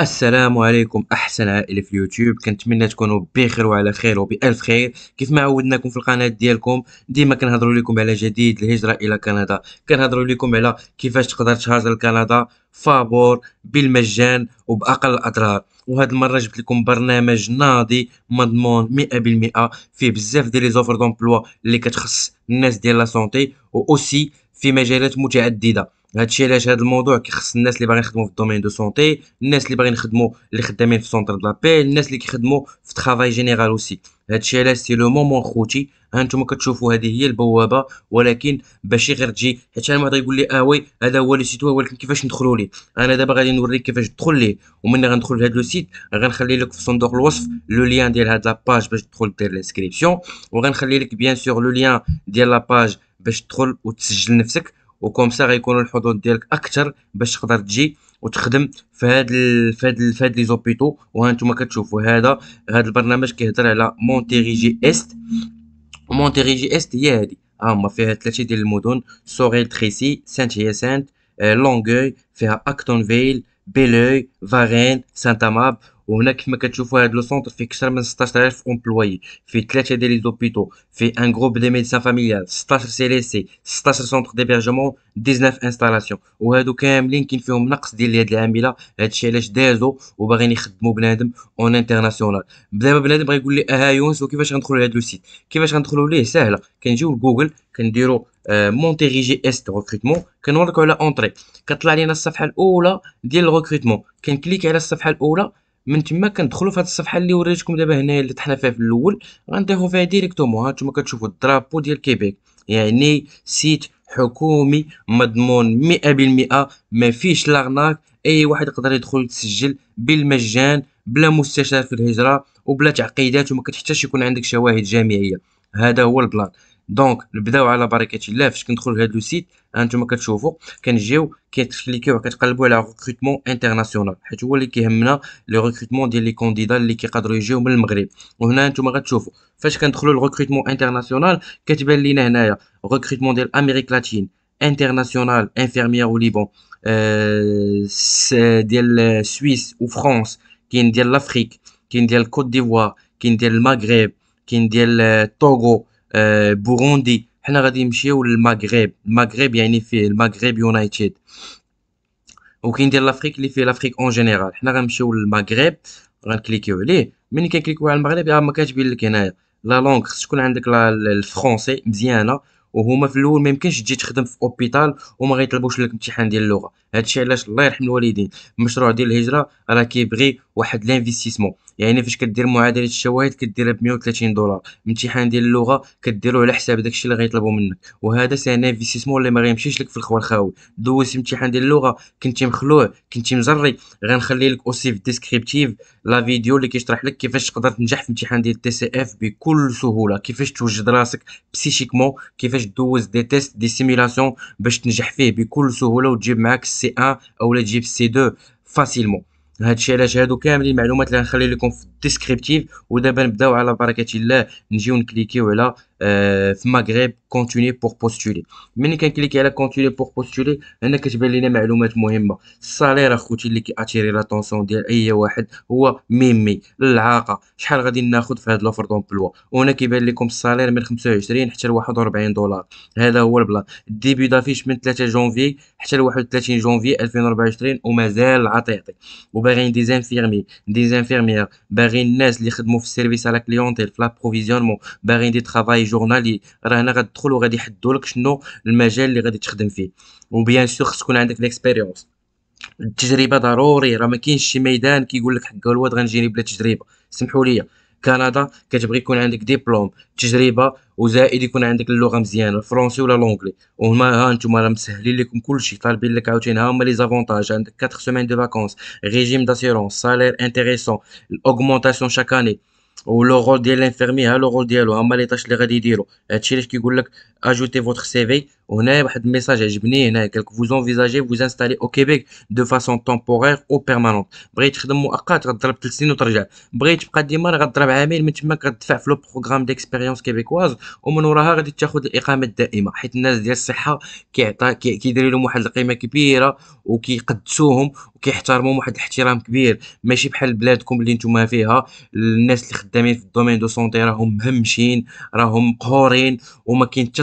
السلام عليكم احسن عائله في اليوتيوب كنتمنى تكونوا بخير وعلى خير وبالف خير كيف ما عودناكم في القناه ديالكم ديما كنهضروا لكم على جديد الهجره الى كندا كنهضروا لكم على كيفاش تقدر تهاجر لكندا فابور بالمجان وباقل الاضرار وهاد المره جبت لكم برنامج ناضي مضمون 100% فيه بزاف ديال لي زوفر دومبلوا اللي كتخص الناس ديال لا سونتي واوسي في مجالات متعدده هادشي علاش هاد الموضوع كيخص الناس اللي باغيين يخدموا في الدومين دو سونتي الناس اللي باغيين يخدموا اللي خدامين في سونتر دو لابي الناس اللي كيخدموا في ترافاي جينيرال اوسي هادشي علاش سي لو مومون خوتي هانتوما كتشوفوا هذه هي البوابه ولكن باش غير تجي حيت انا واحد يقول لي اه وي هذا هو لو سيت ولكن كيفاش ندخلوا ليه انا دابا غادي نوريك كيفاش تدخل ليه ومني غندخل لهاد لو سيت غنخلي لك في صندوق الوصف لو ليان ديال هاد لاباج باش تدخل دير لانسكريبسيون وغنخلي لك بيان سور لو ليان ديال لاباج باش تدخل وتسجل نفسك وكوم سا غيكونوا الحظوظ ديالك اكثر باش تقدر تجي وتخدم في هاد ال... في هاد ال... في هاد لي زوبيتو وهانتوما كتشوفوا هذا هذا البرنامج كيهضر على مونتيريجي است مونتيريجي است هي هادي هما فيها ثلاثه ديال المدن سوريل تريسي سانت هياسانت لونغوي فيها اكتونفيل بيلوي فارين سانت اماب وهنا كما كتشوفوا هذا لو سونتر فيه اكثر من 16000 امبلوي فيه ثلاثه ديال لي زوبيتو فيه ان غروب دي ميديسان فاميليال 16 سي لي سي 16 سونتر ديبرجمون 19 انستالاسيون وهادو كاملين كاين فيهم نقص ديال يد العامله هادشي علاش دازو وباغيين يخدموا بنادم اون انترناسيونال دابا بنادم بغا يقول لي اها يونس وكيفاش غندخلوا لهاد لو سيت كيفاش غندخلوا ليه ساهله كنجيو لجوجل كنديروا مونتيري جي اس ريكروتمون كنوركو على اونتري كطلع لينا الصفحه الاولى ديال الريكروتمون كنكليك على الصفحه الاولى من تما كندخلوا في هذه الصفحه اللي وريتكم دابا هنايا اللي طحنا فيها في الاول غنضيفوا فيها ديريكتومون ها نتوما كتشوفوا الدرابو ديال كيبيك يعني سيت حكومي مضمون 100% ما فيش لاغناك اي واحد يقدر يدخل يتسجل بالمجان بلا مستشار في الهجره وبلا تعقيدات وما كتحتاجش يكون عندك شواهد جامعيه هذا هو البلان دونك نبداو على بركه الله فاش كندخلوا لهذا لو سيت هانتوما كتشوفوا كنجيو كتكليكيو كتقلبوا على ريكروتمون انترناسيونال حيت هو اللي كيهمنا لو ريكروتمون ديال لي كونديدا اللي كيقدروا يجيو من المغرب وهنا هانتوما غتشوفوا فاش كندخلوا لريكروتمون انترناسيونال كتبان لينا هنايا ريكروتمون ديال امريك لاتين انترناسيونال انفيرميير او ليبون أه ديال سويس وفرنسا كاين ديال لافريك كاين ديال كوت ديفوار كاين ديال المغرب كاين ديال توغو آه، بوروندي حنا غادي نمشيو للمغرب المغرب يعني فيه المغرب يونايتد وكاين ديال لافريك اللي فيه لافريك اون جينيرال حنا غنمشيو للمغرب غنكليكيو عليه ملي كنكليكو على المغرب راه ما كاتبين لك هنايا لا لونغ خص تكون عندك الفرونسي مزيانه وهما في الاول ما يمكنش تجي تخدم في اوبيتال وما غيطلبوش لك امتحان ديال اللغه هادشي علاش الله يرحم الوالدين المشروع ديال الهجره راه كيبغي واحد لانفيستيسمون يعني فاش كدير معادله الشواهد كديرها ب 130 دولار امتحان ديال اللغه كديرو على حساب داكشي اللي غيطلبو منك وهذا سي ان انفيستيسمون اللي ما غيمشيش لك في الخوا الخاوي دوز امتحان ديال اللغه كنتي مخلوع كنتي مزري غنخلي لك اوسي في ديسكريبتيف لا فيديو اللي كيشرح لك كيفاش تقدر تنجح في امتحان ديال تي سي اف بكل سهوله كيفاش توجد راسك بسيشيكمون كيفاش دوز دي تيست دي سيميلاسيون باش تنجح فيه بكل سهوله وتجيب معاك السي ان او تجيب السي دو فاسيلمون هادشي علاش هادو كاملين المعلومات اللي غنخلي لكم في الديسكريبتيف ودابا نبداو على بركه الله نجيو نكليكيو على آه، في المغرب كونتيني بور بوستولي ملي كنكليكي على كونتيني بور بوستولي هنا كتبان لينا معلومات مهمه الصالير اخوتي اللي كياتيري لاتونسيون ديال اي واحد هو ميمي العاقه شحال غادي ناخذ في هاد لوفر دومبلوا وهنا كيبان لكم الصالير من 25 حتى ل 41 دولار هذا هو البلان ديبي دافيش من 3 جونفي حتى ل 31 جونفي 2024 ومازال عطيطي وباغيين دي زانفيرميير باغيين الناس اللي خدموا في السيرفيس على كليونتيل في لابروفيزيونمون باغيين دي ترافاي جورنالي راه هنا غادي تدخل وغادي يحدوا لك شنو المجال اللي غادي تخدم فيه وبيان سور خص تكون عندك ليكسبيريونس التجربه ضروري راه ما كاينش شي ميدان كيقول لك حق الواد غنجيني بلا تجربه سمحوا لي كندا كتبغي يكون عندك ديبلوم تجربه وزائد يكون عندك اللغه مزيانه الفرونسي ولا لونغلي وهما ها انتم راه مسهلين لكم كلشي طالبين لك عاوتاني ها هما لي زافونتاج عندك 4 سيمين دو فاكونس ريجيم داسيرونس سالير انتريسون اوغمونتاسيون شاك اني ولو رول ديال الانفيرمي ها لو رول ديالو هما لي طاش اللي غادي يديرو هادشي علاش كيقول لك اجوتي فوتر سي في وهنا واحد الميساج عجبني هنا قالك فوز انفيزاجي فوز انستالي او كيبيك دو فاسون تومبوغير او بيرمانونت بغيت تخدم مؤقت غضرب 3 سنين وترجع بغيت تبقى ديما راه غضرب عامين من تماك غتدفع في لو بروغرام ديكسبيريونس كيبيكواز ومن وراها غادي تاخذ الاقامه الدائمه حيت الناس ديال الصحه كيعطى كيدير لهم واحد القيمه كبيره وكيقدسوهم وكيحترموهم واحد الاحترام كبير ماشي بحال بلادكم اللي نتوما فيها الناس اللي خدامين في الدومين دو سونتي راهم مهمشين راهم مقهورين وما كاين حتى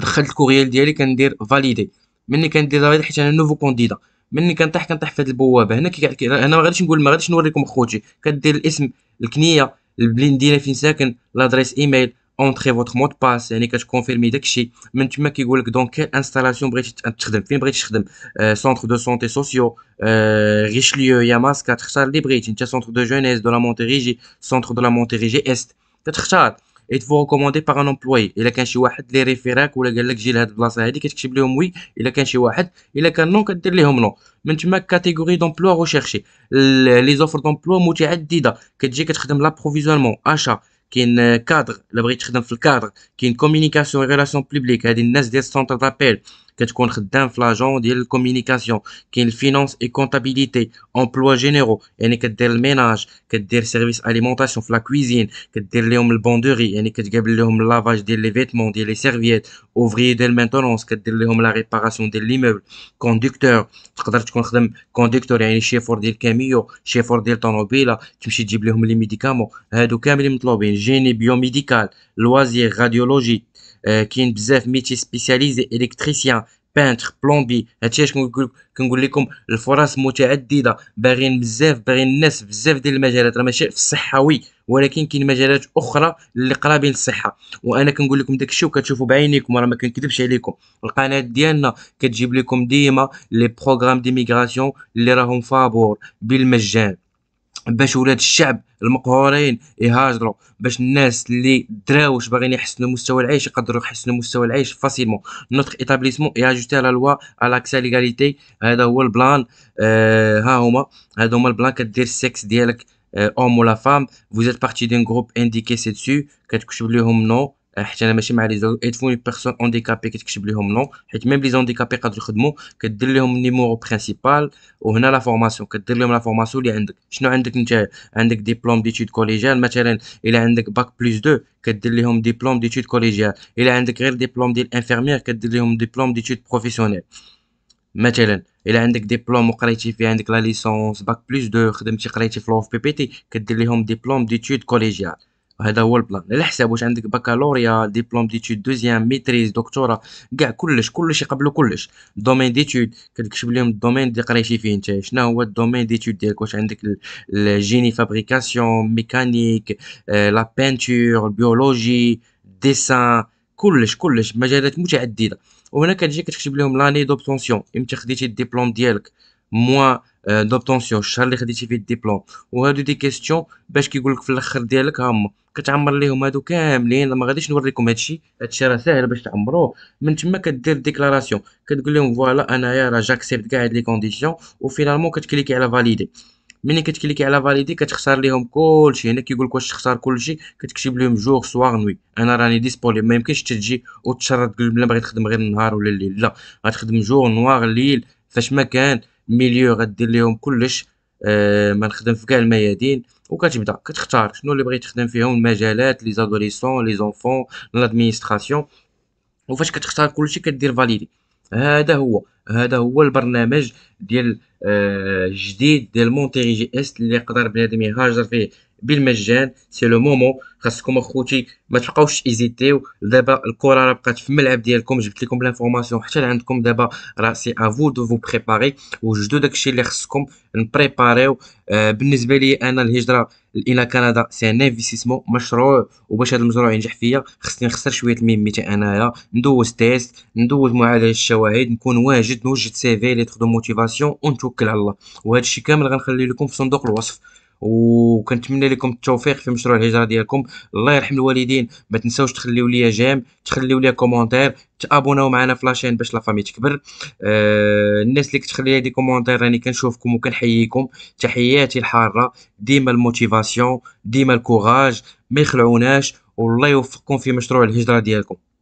دخلت الكوريال ديالي كندير فاليدي ملي كندير فاليدي حيت انا نوفو كونديدا ملي كنطيح كنطيح في هاد البوابه هنا كي انا ما غاديش نقول ما غاديش نوريكم خوتي كدير الاسم الكنيه ديالي فين ساكن لادريس ايميل اونتري فوتر مود باس يعني كتكونفيرمي داكشي من تما كيقول لك دونك كيل انستالاسيون بغيتي تخدم فين بغيتي تخدم سونتخ سونتر دو سونتي سوسيو ريشليو يا ماسك تختار اللي بغيتي انت سونتر دو جونيس دو لا مونتيريجي سونتر دو لا مونتيريجي است كتختار et vous au par un employé il y a quand c'est un qui réfirak ou elle dit que j'ai la cette place hadi tu écris leur oui il y a quand c'est un il a quand non tu dir leur non mais là catégorie d'emploi rechercher les offres d'emploi multiples tu viens tu travailles la provisionment achat il y un cadre il veut travailler dans le cadre il y une communication relation publique il y a des centres d'appel Qu'est-ce qu'on a d'inflagent de la communication, quest le finance et comptabilité, emploi généraux, qu'est-ce qu'on a d'un ménage, quest service alimentation, la cuisine, qu'est-ce qu'on a d'un banderie, qu'est-ce qu'on lavage de les vêtements, de les serviettes, ouvriers de la maintenance, qu'est-ce qu'on a réparation de l'immeuble, conducteur, qu'est-ce qu'on a d'un conducteur, qu'est-ce qu'on a d'un camion, qu'est-ce qu'on a d'un tonobile, qu'est-ce qu'on a d'un médicament, qu'est-ce euh, qu'on a d'un génie biomédical, loisirs, radiologiques, كاين بزاف ميتي سبيسياليزي الكتريسيان بانتر بلومبي هادشي اش كنقول لكم الفرص متعدده باغيين بزاف باغيين الناس بزاف ديال المجالات راه ماشي في الصحاوي ولكن كاين مجالات اخرى اللي قرابين للصحه وانا كنقول لكم داك الشيء وكتشوفوا بعينيكم راه ما كنكذبش عليكم القناه ديالنا كتجيب لكم ديما لي بروغرام ديميغراسيون اللي راهم فابور بالمجان باش ولاد الشعب المقهورين يهاجروا باش الناس اللي دراوش باغيين يحسنوا مستوى العيش يقدروا يحسنوا مستوى العيش فاسيلمون نوتر ايتابليسمون اجوستي على لوا على لاكسي ليغاليتي هذا هو البلان آه ها هما هذا هما البلان كدير السكس ديالك اوم ولا فام فوزيت بارتي دون جروب انديكي سي دسو كتكتب لهم نو حيت انا ماشي مع لي ايدفون بيرسون اونديكابي كتكتب لهم نو حيت ميم لي زونديكابي قادروا يخدموا كدير لهم النيمورو برينسيبال وهنا لا فورماسيون كدير لهم لا فورماسيون اللي عندك شنو عندك انت عندك ديبلوم ديتود كوليجيال مثلا الا عندك باك بلس 2 كدير لهم ديبلوم ديتود كوليجيال الا عندك غير ديبلوم ديال انفيرميير كدير لهم ديبلوم ديتود بروفيسيونيل مثلا الا عندك ديبلوم وقريتي فيه عندك لا ليسونس باك بلس 2 خدمتي قريتي في لوف بي بي تي كدير لهم ديبلوم ديتود كوليجيال هذا هو البلان على حساب واش عندك بكالوريا ديبلوم ديتود دوزيام ميتريز دكتوراه كاع كلش كلش يقبلو كلش دومين ديتود كتكتب لهم الدومين اللي قريتي فيه انت شنو هو الدومين ديتود ديالك واش عندك الجيني فابريكاسيون ميكانيك آه، لا بينتور البيولوجي ديسان كلش كلش مجالات متعدده وهنا كتجي كتكتب لهم لاني دوبتونسيون امتى خديتي الدبلوم ديالك موان دوبتونسيون الشهر اللي خديتي فيه الدبلوم وهادو دي كيستيون باش كيقول لك في الاخر ديالك هما كتعمر ليهم هادو كاملين ما غاديش نوريكم هادشي هادشي راه ساهل باش تعمروه من تما كدير ديكلاراسيون كتقول لهم فوالا انايا راه جاكسيبت كاع هاد لي كونديسيون وفينالمون كتكليكي على فاليدي ملي كتكليكي على فاليدي كتختار ليهم كلشي هنا كيقول لك واش تختار كلشي كتكتب لهم جوغ سواغ نوي انا راني ديسبونيبل ما يمكنش تجي وتشرد تقول لا بغيت نخدم غير النهار ولا الليل لا غتخدم جوغ نوار الليل فاش ما كان ميليو غدير ليهم كلش آه، ما نخدم في كاع الميادين وكتبدا كتختار شنو اللي بغيت تخدم فيهم المجالات لي زادوليسون لي زونفون لادمينستراسيون وفاش كتختار كلشي كدير فاليدي هذا هو هذا هو البرنامج ديال الجديد آه، ديال مونتيري جي اس اللي يقدر بنادم يهاجر فيه بالمجان سي لو مومون خاصكم اخوتي ما تبقاوش ايزيتيو دابا الكره راه بقات في الملعب ديالكم جبت لكم لافورماسيون حتى لعندكم دابا راه سي افو دو فو بريباري وجدوا داكشي اللي خصكم نبريباريو آه بالنسبه لي انا الهجره الى كندا سي ان انفيستيسمون مشروع وباش هذا المشروع ينجح فيا خصني نخسر شويه الميميتة انايا ندوز تيست ندوز معادله الشواهد نكون واجد نوجد سيفي لي تخدم موتيفاسيون ونتوكل على الله وهذا الشيء كامل غنخلي لكم في صندوق الوصف وكنتمنى لكم التوفيق في مشروع الهجره ديالكم الله يرحم الوالدين ما تنساوش تخليو ليا جيم تخليو ليا كومونتير تابوناو معنا في لاشين باش لافامي تكبر آه الناس اللي كتخلي لي دي كومونتير راني يعني كنشوفكم وكنحييكم تحياتي الحاره ديما الموتيفاسيون ديما الكوراج ما يخلعوناش والله يوفقكم في مشروع الهجره ديالكم